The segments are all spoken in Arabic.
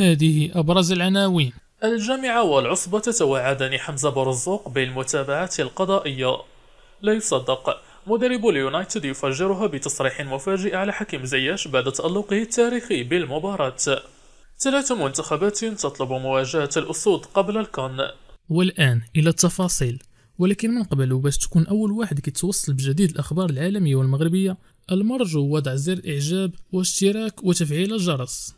هذه أبرز العناوين الجامعة والعصبة تواعدان حمزة برزوق بالمتابعة القضائية لا يصدق مدرب اليونايتد يفجرها بتصريح مفاجئ على حكيم زياش بعد تألقه التاريخي بالمباراة ثلاث منتخبات تطلب مواجهة الأسود قبل الكون والآن إلى التفاصيل ولكن من قبل وباش تكون أول واحد كيتوصل بجديد الأخبار العالمية والمغربية المرجو وضع زر إعجاب واشتراك وتفعيل الجرس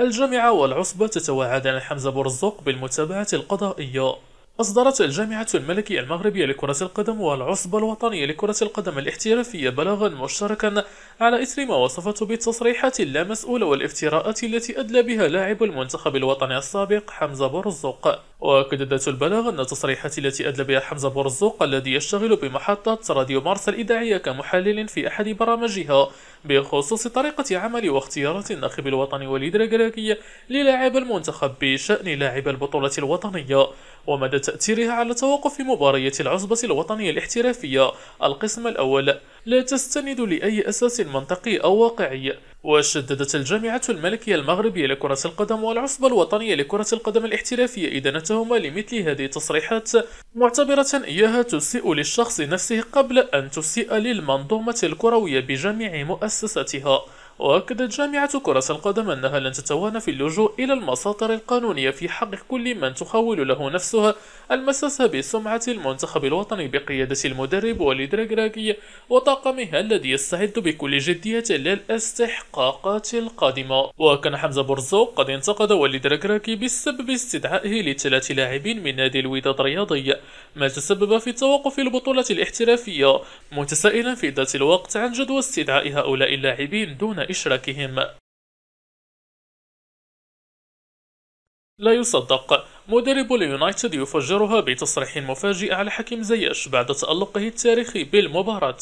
الجامعة والعصبة تتوعدان حمزة بورزوق بالمتابعة القضائية أصدرت الجامعة الملكية المغربية لكرة القدم والعصبة الوطنية لكرة القدم الاحترافية بلاغا مشتركا على إثر ما وصفته بالتصريحات اللامسؤولة والافتراءات التي أدلى بها لاعب المنتخب الوطني السابق حمزة بورزوق وأكدت البلاغ أن التصريحات التي أدلى بها حمزة بورزوق الذي يشتغل بمحطة راديو مارس الإذاعية كمحلل في أحد برامجها بخصوص طريقة عمل واختيارات الناخب الوطني وليد ركراكي للاعب المنتخب بشأن لاعب البطولة الوطنية ومدى تأثيرها على توقف مبارية العصبة الوطنية الاحترافية القسم الأول لا تستند لأي أساس منطقي أو واقعي وشددت الجامعة الملكية المغربية لكرة القدم والعصبة الوطنية لكرة القدم الاحترافية إدانتهما لمثل هذه التصريحات معتبرة إياها تسيء للشخص نفسه قبل أن تسيء للمنظومة الكروية بجميع مؤسساتها وأكدت جامعة كرة القدم أنها لن تتوانى في اللجوء إلى المساطر القانونية في حق كل من تخول له نفسها المساس بسمعة المنتخب الوطني بقيادة المدرب وليد ركراكي وطاقمه الذي يستعد بكل جدية للاستحقاقات القادمة وكان حمزة برزوق قد انتقد وليد ركراكي بسبب استدعائه لثلاث لاعبين من نادي الوداد الرياضي ما تسبب في التوقف البطولة الاحترافية متسائلا في ذات الوقت عن جدوى استدعاء هؤلاء اللاعبين دون إشراكهم لا يصدق مدرب اليونايتد يفجرها بتصريح مفاجئ على حكيم زياش بعد تألقه التاريخي بالمباراة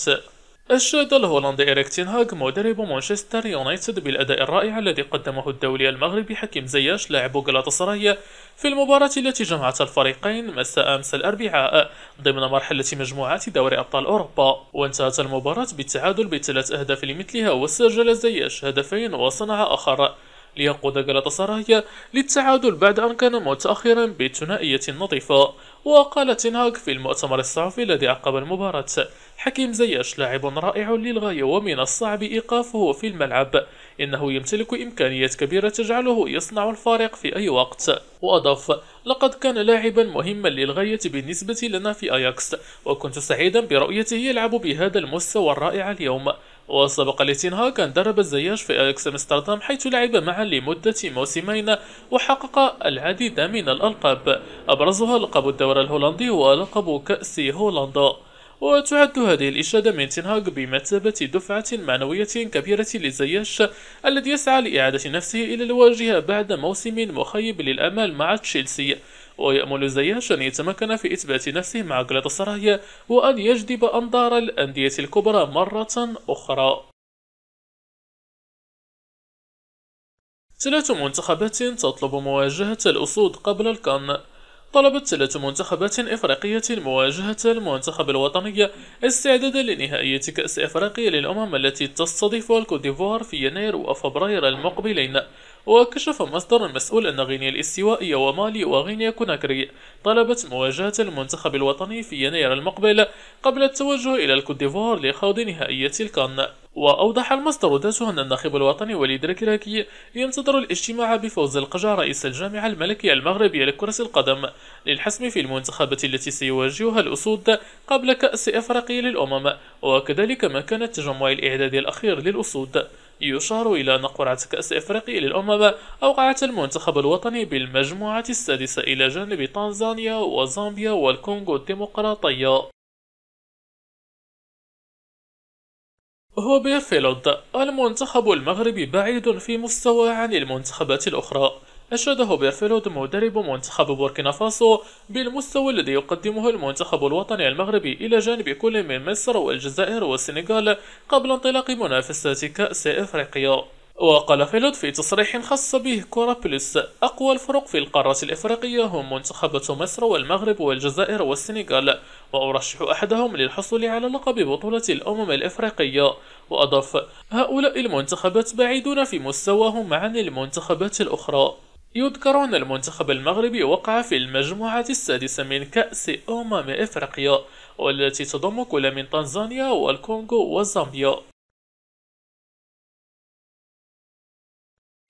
أشاد الهولندي إريك تينهاغ مدرب مانشستر يونايتد بالأداء الرائع الذي قدمه الدولي المغربي حكيم زياش لاعب غلطسراي في المباراة التي جمعت الفريقين مساء أمس الأربعاء ضمن مرحلة مجموعات دوري أبطال أوروبا وانتهت المباراة بالتعادل بثلاث أهداف لمثلها وسجل زياش هدفين وصنع آخر ليقود غلطسراي للتعادل بعد أن كان متأخرا بثنائية نظيفة وقال تنهاك في المؤتمر الصحفي الذي عقب المباراة حكيم زياش لاعب رائع للغاية ومن الصعب إيقافه في الملعب إنه يمتلك إمكانيات كبيرة تجعله يصنع الفارق في أي وقت وأضاف لقد كان لاعبا مهما للغاية بالنسبة لنا في أياكس وكنت سعيدا برؤيته يلعب بهذا المستوى الرائع اليوم وسبق لتين هاغ أن درب الزياج في أكس أمستردام حيث لعب معا لمدة موسمين وحقق العديد من الألقاب أبرزها لقب الدوري الهولندي ولقب كأس هولندا وتعد هذه الإشادة من تنهاج بمثابة دفعة معنوية كبيرة للزياش الذي يسعى لإعادة نفسه إلى الواجهة بعد موسم مخيب للأمال مع تشيلسي ويأمل زياش أن يتمكن في إثبات نفسه مع غلاتسراي وأن يجذب أنظار الأندية الكبرى مرة أخرى ثلاث منتخبات تطلب مواجهة الأسود قبل الكان طلبت ثلاث منتخبات إفريقية مواجهة المنتخب الوطني استعدادا لنهائية كأس إفريقيا للأمم التي تستضيفها الكوت ديفوار في يناير وفبراير المقبلين وكشف مصدر مسؤول أن غينيا الاستوائية ومالي وغينيا كوناكري طلبت مواجهة المنتخب الوطني في يناير المقبل قبل التوجه إلى ديفوار لخوض نهائية الكان وأوضح المصدر ذاته أن الناخب الوطني وليد الكراكي ينتظر الاجتماع بفوز القجع رئيس الجامعة الملكية المغربية لكرة القدم للحسم في المنتخبات التي سيواجهها الأسود قبل كأس إفريقيا للأمم وكذلك مكان التجمع الإعدادي الأخير للأسود يشار إلى أن قرعة كأس إفريقيا للأمم أوقعت المنتخب الوطني بالمجموعة السادسة إلى جانب تنزانيا وزامبيا والكونغو الديمقراطية هو فيلود المنتخب المغربي بعيد في مستوى عن المنتخبات الأخرى أشاد هوبير فيلود مدرب منتخب بوركينا فاسو بالمستوى الذي يقدمه المنتخب الوطني المغربي إلى جانب كل من مصر والجزائر والسنغال قبل انطلاق منافسات كأس إفريقيا وقال فيلود في تصريح خاص به كورا بلس أقوى الفرق في القارة الإفريقية هم منتخبة مصر والمغرب والجزائر والسنغال وأرشح أحدهم للحصول على لقب بطولة الأمم الإفريقية وأضاف هؤلاء المنتخبات بعيدون في مستواهم عن المنتخبات الأخرى يذكر أن المنتخب المغربي وقع في المجموعة السادسة من كأس أمم إفريقيا والتي تضم كل من تنزانيا والكونغو وزامبيا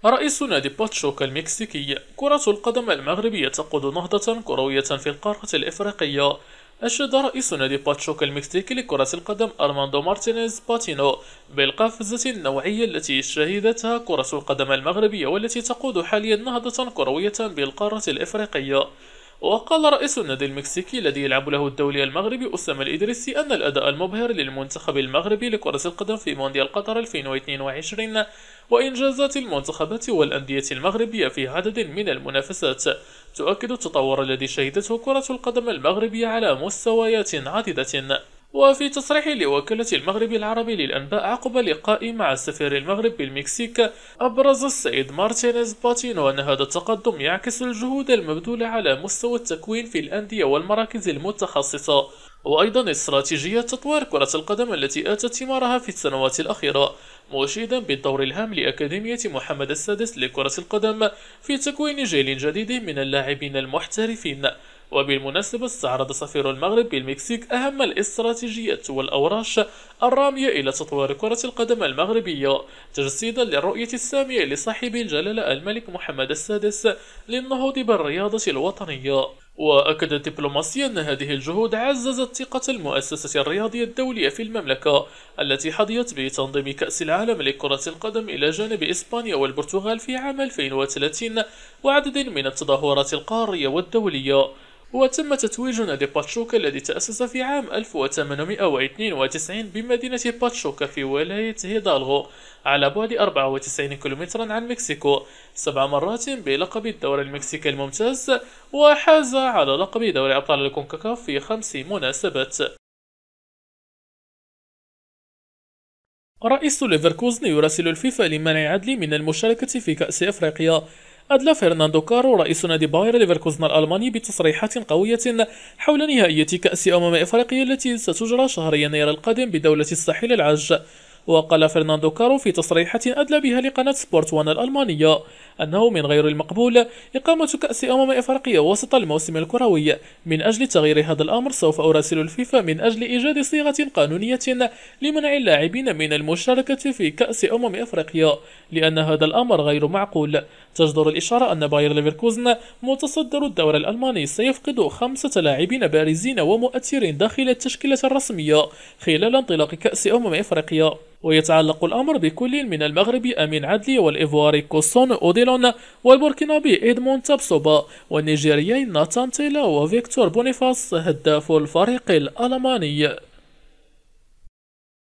رئيس نادي باتشوك المكسيكي كرة القدم المغربية تقود نهضة كروية في القارة الإفريقية أشاد رئيس نادي باتشوكا المكسيكي لكرة القدم أرماندو مارتينيز باتينو بالقفزة النوعية التي شهدتها كرة القدم المغربية والتي تقود حاليا نهضة كروية بالقارة الإفريقية وقال رئيس النادي المكسيكي الذي يلعب له الدولي المغربي أسامة الإدريسي أن الأداء المبهر للمنتخب المغربي لكرة القدم في مونديال قطر 2022 وإنجازات المنتخبات والأندية المغربية في عدد من المنافسات تؤكد التطور الذي شهدته كرة القدم المغربية على مستويات عديدة وفي تصريح لوكالة المغرب العربي للأنباء عقب لقاء مع سفير المغرب بالمكسيك أبرز السيد مارتينيز باتينو أن هذا التقدم يعكس الجهود المبذولة على مستوى التكوين في الأندية والمراكز المتخصصة وأيضا استراتيجية تطوير كرة القدم التي آتت ثمارها في السنوات الأخيرة مشيدا بالدور الهام لأكاديمية محمد السادس لكرة القدم في تكوين جيل جديد من اللاعبين المحترفين وبالمناسبة استعرض سفير المغرب بالمكسيك أهم الاستراتيجيات والأوراش الرامية إلى تطوير كرة القدم المغربية تجسيدا للرؤية السامية لصاحب الجلالة الملك محمد السادس للنهوض بالرياضة الوطنية وأكد الدبلوماسي أن هذه الجهود عززت ثقة المؤسسة الرياضية الدولية في المملكة التي حظيت بتنظيم كأس العالم لكرة القدم إلى جانب إسبانيا والبرتغال في عام 2030 وعدد من التظاهرات القارية والدولية وتم تتويج نادي باتشوكا الذي تأسس في عام 1892 بمدينة باتشوكا في ولاية هيدالغو على بعد 94 كيلومترا عن مكسيكو سبع مرات بلقب الدوري المكسيكي الممتاز وحاز على لقب دوري أبطال الكونكاكاف في خمس مناسبات رئيس ليفركوزن يراسل الفيفا لمنع عدلي من المشاركة في كأس أفريقيا أدلى فرناندو كارو رئيس نادي باير ليفركوزن الألماني بتصريحات قوية حول نهائية كأس أمم إفريقيا التي ستجرى شهر يناير القادم بدولة الساحل العاج وقال فرناندو كارو في تصريحة أدلى بها لقناة سبورت وان الألمانية أنه من غير المقبول إقامة كأس أمم إفريقيا وسط الموسم الكروي من أجل تغيير هذا الأمر سوف أراسل الفيفا من أجل إيجاد صيغة قانونية لمنع اللاعبين من المشاركة في كأس أمم إفريقيا لأن هذا الأمر غير معقول تجدر الإشارة أن باير ليفركوزن متصدر الدوري الألماني سيفقد خمسة لاعبين بارزين ومؤثرين داخل التشكيلة الرسمية خلال انطلاق كأس أمم إفريقيا ويتعلق الأمر بكل من المغربي أمين عدلي والإيفواري كوسون أوديلون والبوركينابي إدمون تابسوبا والنيجيريين ناتان تيلا وفيكتور بونيفاس هداف الفريق الألماني